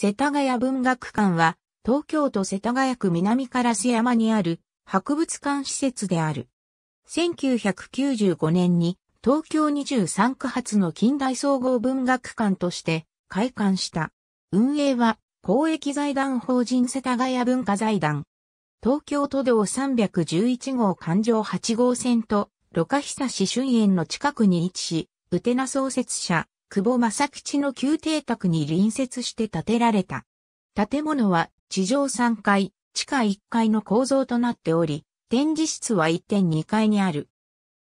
世田谷文学館は、東京都世田谷区南烏山にある博物館施設である。1995年に東京23区発の近代総合文学館として開館した。運営は公益財団法人世田谷文化財団。東京都道311号環状8号線と、ろカ久し春園の近くに位置し、うてな創設者、久保正吉の旧邸宅に隣接して建てられた。建物は地上3階、地下1階の構造となっており、展示室は1.2階にある。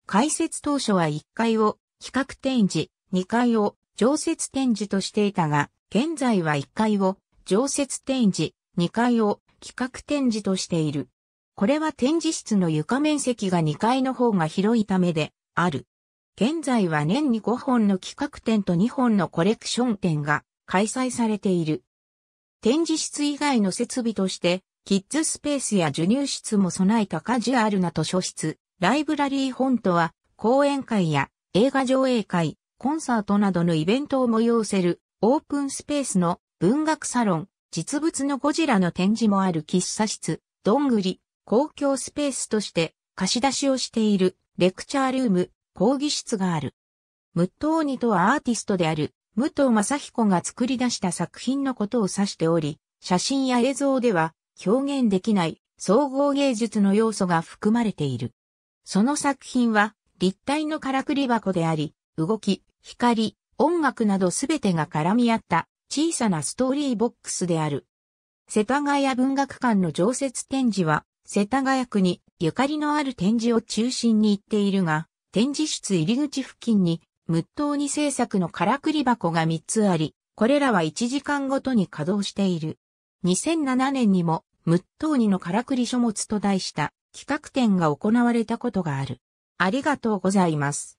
開設当初は1階を企画展示、2階を常設展示としていたが、現在は1階を常設展示、2階を企画展示としている。これは展示室の床面積が2階の方が広いためである。現在は年に5本の企画展と2本のコレクション展が開催されている。展示室以外の設備として、キッズスペースや授乳室も備えたカジュアルな図書室、ライブラリー本とは、講演会や映画上映会、コンサートなどのイベントを催せるオープンスペースの文学サロン、実物のゴジラの展示もある喫茶室、どんぐり、公共スペースとして貸し出しをしているレクチャールーム、講義室がある。ムットーニとはアーティストである、武藤正彦が作り出した作品のことを指しており、写真や映像では表現できない総合芸術の要素が含まれている。その作品は立体のからくり箱であり、動き、光、音楽などすべてが絡み合った小さなストーリーボックスである。世田谷文学館の常設展示は、世田谷区にゆかりのある展示を中心に行っているが、展示室入り口付近に、無糖に製作のからくり箱が3つあり、これらは1時間ごとに稼働している。2007年にも、ムッにニのからくり書物と題した企画展が行われたことがある。ありがとうございます。